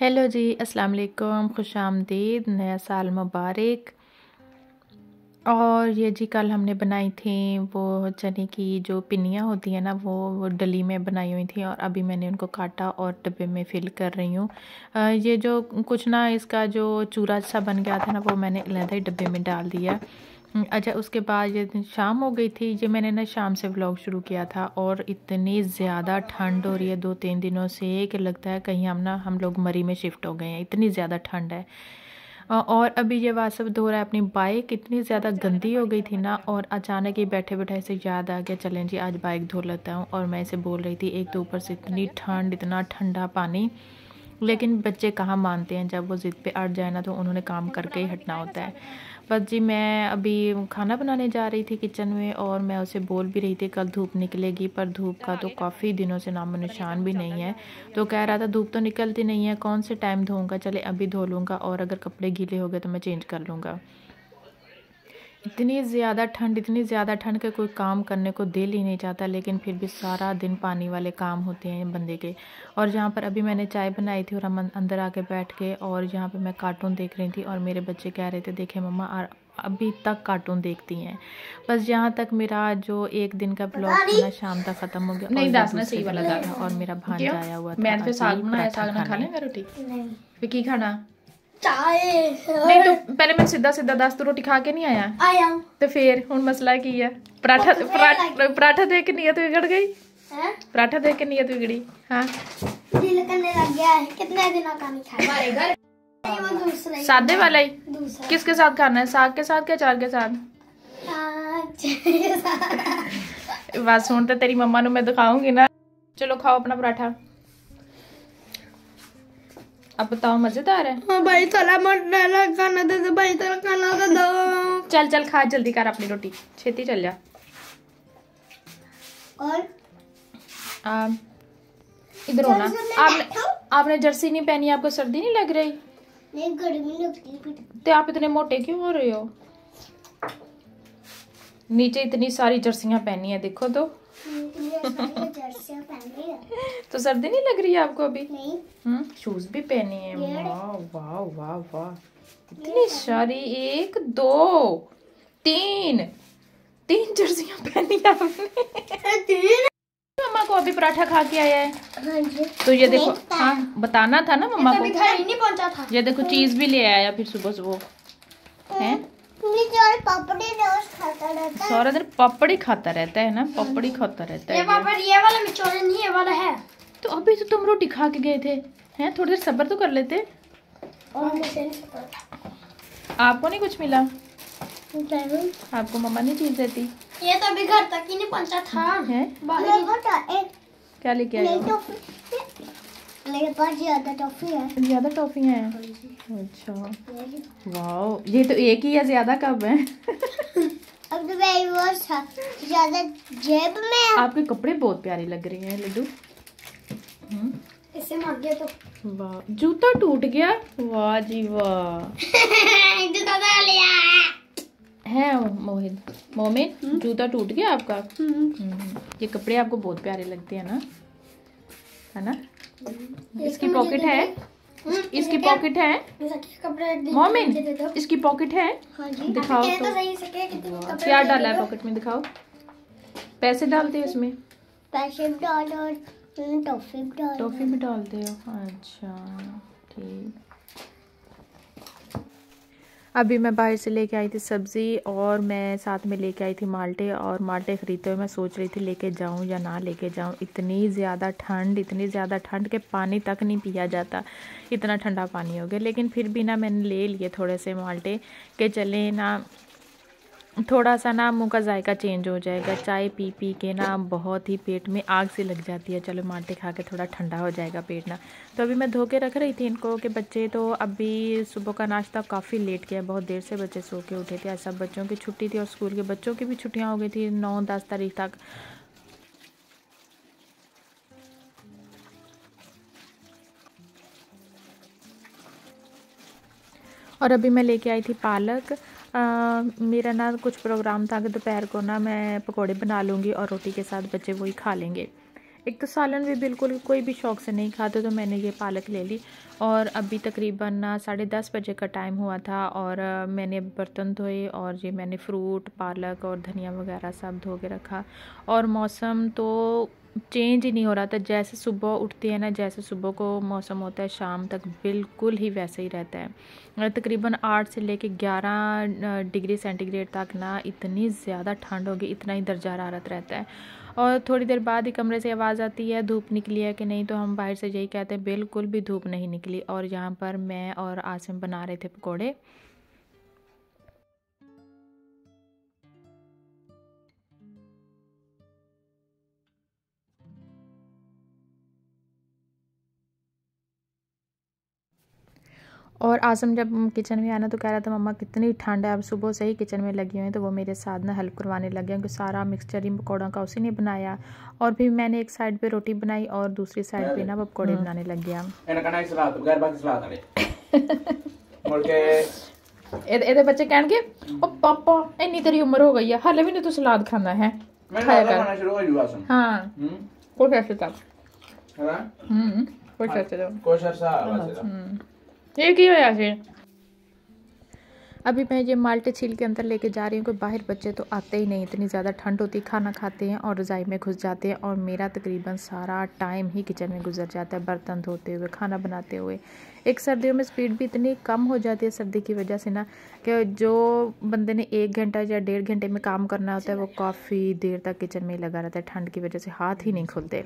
Hello जी अस्सलाम वालेकुम खुश आमदीद नया साल मुबारक और ये जी कल हमने बनाई थी वो चने की जो पिनियाँ होती हैं ना वो वो डली में बनाई हुई थी और अभी मैंने उनको काटा और डब्बे में फिल कर रही हूँ ये जो कुछ ना इसका जो चूरा सा बन गया था ना वो मैंने अलहदा ही डब्बे में डाल दिया हम्म, अच्छा उसके बाद जिस दिन शाम हो गई थी जो मैंने ना शाम से व्लॉग शुरू किया था और इतनी ज़्यादा ठंड हो रही है दो तीन दिनों से कि लगता है कहीं हम ना हम लोग मरी में शिफ्ट हो गए हैं इतनी ज़्यादा ठंड है और अभी ये वास्तव धो रहा है अपनी बाइक इतनी ज़्यादा गंदी हो गई थी ना और अचानक ही बैठे बैठे इसे याद आ गया चलें जी आज बाइक धो लेता हूँ और मैं इसे बोल रही थी एक तो ऊपर से इतनी ठंड इतना ठंडा पानी लेकिन बच्चे कहाँ मानते हैं जब वो ज़िद पे अट जाए ना तो उन्होंने काम करके ही हटना होता है बस जी मैं अभी खाना बनाने जा रही थी किचन में और मैं उसे बोल भी रही थी कल धूप निकलेगी पर धूप का तो काफ़ी दिनों से नामो निशान भी नहीं है तो कह रहा था धूप तो निकलती नहीं है कौन से टाइम धोऊँगा चले अभी धो लूँगा और अगर कपड़े गीले हो गए तो मैं चेंज कर लूँगा इतनी ज़्यादा ठंड इतनी ज़्यादा ठंड का कोई काम करने को दिल ही नहीं चाहता लेकिन फिर भी सारा दिन पानी वाले काम होते हैं बंदे के और जहाँ पर अभी मैंने चाय बनाई थी और हम अं-, अंदर आके बैठ के और यहाँ पे मैं कार्टून देख रही थी और मेरे बच्चे कह रहे थे देखे मम्मा अभी तक कार्टून देखती हैं बस यहाँ तक मेरा जो एक दिन का ब्लॉग था शाम तक ख़त्म हो गया नहीं दासना सही वाला था और मेरा भांजा आया हुआ था तो साग बनाया साग ना खा लेंगे रोटी नहीं फिर की खाना ਚਾਏ ਨਹੀਂ तो तो तो हाँ। सादे वाला ही किसके साथ खाना है साग के साथ क्या चार के साथ बस हूं तो तेरी मम्मा मैं दिखाऊंगी ना चलो खाओ अपना पराठा अब बताओ मजेदार है हाँ भाई साला मत डाला खाना दे दे भाई साला खाना दे दो चल चल खा जल्दी कर अपनी रोटी छेती चल जा और इधर होना आप आपने जर्सी नहीं पहनी आपको सर्दी नहीं लग रही नहीं गर्मी लगती तो आप इतने मोटे क्यों हो रहे हो नीचे इतनी सारी जर्सियां पहनी है देखो तो तो सर्दी नहीं लग रही है आपको अभी नहीं शूज हम्म, भी पहने हैं वाह वाह वाह वाह इतनी सारी एक दो तीन तीन जर्सियां पहनी आपने मम्मा को अभी पराठा खा के आया है हाँ तो ये देखो हाँ बताना था ना मम्मा तो को नहीं पहुंचा था ये देखो चीज हाँ। भी ले आया फिर सुबह सुबह हाँ। है सारा दिन पापड़ खाता रहता है ना पापड़ खाता रहता है ये पापड़ ये वाला मिचोरन नहीं ये वाला है तो अभी तो तुम रोटी खा के गए थे हैं थोड़ी देर सब्र तो कर लेते आपको नहीं कुछ मिला आपको मम्मा नहीं चीज देती ये तो अभी घर तक ही नहीं पहुंचा था है? तो क्या लेके आए मेरे पास टॉफी है ज्यादा टॉफी है अच्छा ये तो एक ही है ज्यादा कब है अब तो मेरी वो अच्छा, ज्यादा जेब में आपके कपड़े बहुत प्यारे लग रहे हैं लड्डू हम्म। इससे तो वाह जूता टूट गया वाह जी वाह जूता तो लिया है मोहित मोमिन हम्म। जूता टूट गया आपका हम्म। ये कपड़े आपको बहुत प्यारे लगते हैं ना है ना हम्म। इसकी पॉकेट है इसकी पॉकेट हम्म, है मोमिन इसकी पॉकेट है हाँ दिखाओ तो, तो। क्या डाला है पॉकेट में दिखाओ पैसे डालते हैं इसमें पैसे डालो हम्म, टॉफी भी डालते हो अच्छा ठीक अभी मैं बाहर से लेके आई थी सब्ज़ी और मैं साथ में लेके आई थी माल्टे और माल्टे ख़रीदते हुए मैं सोच रही थी लेके जाऊं या ना लेके जाऊं इतनी ज़्यादा ठंड इतनी ज़्यादा ठंड के पानी तक नहीं पिया जाता इतना ठंडा पानी हो गया लेकिन फिर भी ना मैंने ले लिए थोड़े से माल्टे के चले ना थोड़ा सा ना मुँह का जायका चेंज हो जाएगा चाय पी पी के ना बहुत ही पेट में आग से लग जाती है चलो माटे खा के थोड़ा ठंडा हो जाएगा पेट ना तो अभी मैं धो के रख रही थी इनको कि बच्चे तो अभी सुबह का नाश्ता काफ़ी लेट गया बहुत देर से बच्चे सो के उठे थे सब बच्चों की छुट्टी थी और स्कूल के बच्चों की भी छुट्टियाँ हो गई थी नौ दस तारीख तक और अभी मैं लेके आई थी पालक आ, मेरा ना कुछ प्रोग्राम था कि दोपहर को ना मैं पकोड़े बना लूँगी और रोटी के साथ बच्चे वही खा लेंगे एक तो सालन भी बिल्कुल कोई भी शौक से नहीं खाते तो मैंने ये पालक ले ली और अभी तकरीबन ना साढ़े दस बजे का टाइम हुआ था और मैंने बर्तन धोए और ये मैंने फ्रूट पालक और धनिया वगैरह सब धो के रखा और मौसम तो चेंज ही नहीं हो रहा था जैसे सुबह उठती है ना जैसे सुबह को मौसम होता है शाम तक बिल्कुल ही वैसे ही रहता है तकरीबन आठ से लेके ग्यारह डिग्री सेंटीग्रेड तक ना इतनी ज़्यादा ठंड होगी इतना ही दर्जा हरारत रहता है और थोड़ी देर बाद ही कमरे से आवाज़ आती है धूप निकली है कि नहीं तो हम बाहर से यही कहते हैं बिल्कुल भी धूप नहीं निकली और यहाँ पर मैं और आसिम बना रहे थे पकौड़े और आसम जब किचन में आना तो कह रहा था मम्मा कितनी ठंड है अब सुबह से ही किचन में लगी हुई है तो वो मेरे साथ ना हेल्प करवाने लगे क्योंकि सारा मिक्सचर ही पकौड़ों का उसी ने बनाया और फिर मैंने एक साइड पे रोटी बनाई और दूसरी साइड पे ना वो पकौड़े हम्म। बनाने लग गया ਇਹਦੇ ਬੱਚੇ ਕਹਿਣਗੇ ਉਹ ਪਾਪਾ ਇੰਨੀ ਤੇਰੀ ਉਮਰ ਹੋ ਗਈ ਆ ਹਾਲੇ ਵੀ ਨਹੀਂ ਤੂੰ ਸਲਾਦ ਖਾਂਦਾ ये की वजह फिर अभी मैं ये माल्टे छील के अंदर लेके जा रही हूँ कोई बाहर बच्चे तो आते ही नहीं इतनी ज़्यादा ठंड होती खाना खाते हैं और रज़ाई में घुस जाते हैं और मेरा तकरीबन सारा टाइम ही किचन में गुजर जाता है बर्तन धोते हुए खाना बनाते हुए एक सर्दियों में स्पीड भी इतनी कम हो जाती है सर्दी की वजह से ना कि जो बंदे ने एक घंटा या डेढ़ घंटे में काम करना होता है वो काफ़ी देर तक किचन में ही लगा रहता है ठंड की वजह से हाथ ही नहीं खुलते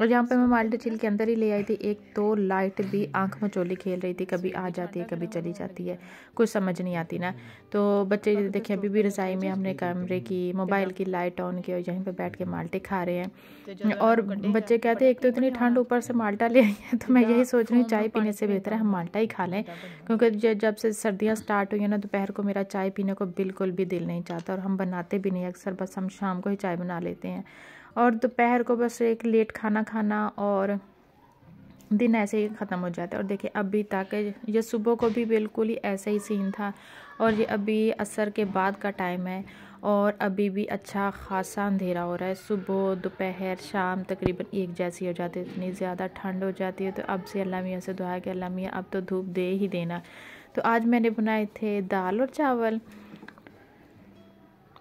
और यहाँ पे मैं माल्टी चील के अंदर ही ले आई थी एक तो लाइट भी आंख मचोली खेल रही थी कभी आ जाती है कभी चली जाती है कुछ समझ नहीं आती ना तो बच्चे देखिए अभी भी रज़ाई में हमने कैमरे की मोबाइल की लाइट ऑन की और यहीं पे बैठ के माल्टे खा रहे हैं और बच्चे कहते हैं एक तो इतनी ठंड ऊपर से माल्टा ले आई है तो मैं यही सोच रही हूँ चाय पीने से बेहतर है हम माल्टा ही खा लें क्योंकि जब से सर्दियाँ स्टार्ट हुई हैं ना दोपहर को मेरा चाय पीने को बिल्कुल भी दिल नहीं चाहता और हम बनाते भी नहीं अक्सर बस हम शाम को ही चाय बना लेते हैं और दोपहर को बस एक लेट खाना खाना और दिन ऐसे ही ख़त्म हो जाता है और देखिए अभी तक ये सुबह को भी बिल्कुल ही ऐसा ही सीन था और ये अभी असर के बाद का टाइम है और अभी भी अच्छा खासा अंधेरा हो रहा है सुबह दोपहर शाम तकरीबन एक जैसी हो जाती है इतनी ज़्यादा ठंड हो जाती है तो अब से अल्लाह मियाँ से दुआ है कि अल्लाह मियाँ अब तो धूप दे ही देना तो आज मैंने बनाए थे दाल और चावल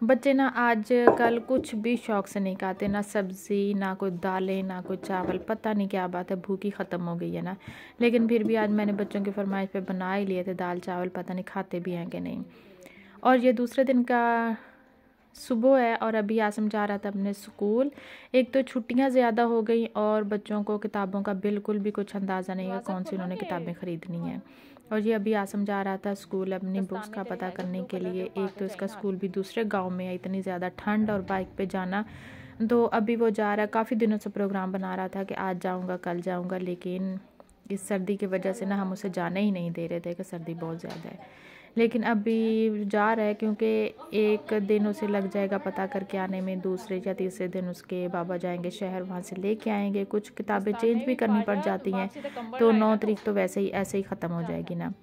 बच्चे ना आज कल कुछ भी शौक से नहीं खाते ना सब्ज़ी ना कोई दालें ना कोई चावल पता नहीं क्या बात है भूख ही ख़त्म हो गई है ना लेकिन फिर भी आज मैंने बच्चों की फरमाइश पे बना ही लिए थे दाल चावल पता नहीं खाते भी हैं कि नहीं और ये दूसरे दिन का सुबह है और अभी आसम जा रहा था अपने स्कूल एक तो छुट्टियां ज़्यादा हो गई और बच्चों को किताबों का बिल्कुल भी कुछ अंदाज़ा नहीं है कौन सी उन्होंने किताबें ख़रीदनी है और ये अभी आसम जा रहा था स्कूल अपनी बुक्स का पता करने के लिए तो एक तो इसका स्कूल भी दूसरे गाँव में है इतनी ज़्यादा ठंड और बाइक पर जाना तो अभी वो जा रहा है काफ़ी दिनों से प्रोग्राम बना रहा था कि आज जाऊँगा कल जाऊँगा लेकिन इस सर्दी की वजह से ना हम उसे जाने ही नहीं दे रहे थे कि सर्दी बहुत ज़्यादा है लेकिन अभी जा रहा है क्योंकि एक दिन उसे लग जाएगा पता करके आने में दूसरे या तीसरे दिन उसके बाबा जाएंगे शहर वहाँ से लेके आएंगे कुछ किताबें चेंज भी करनी पड़ जाती हैं तो नौ तरीक तो वैसे ही ऐसे ही ख़त्म हो जाएगी ना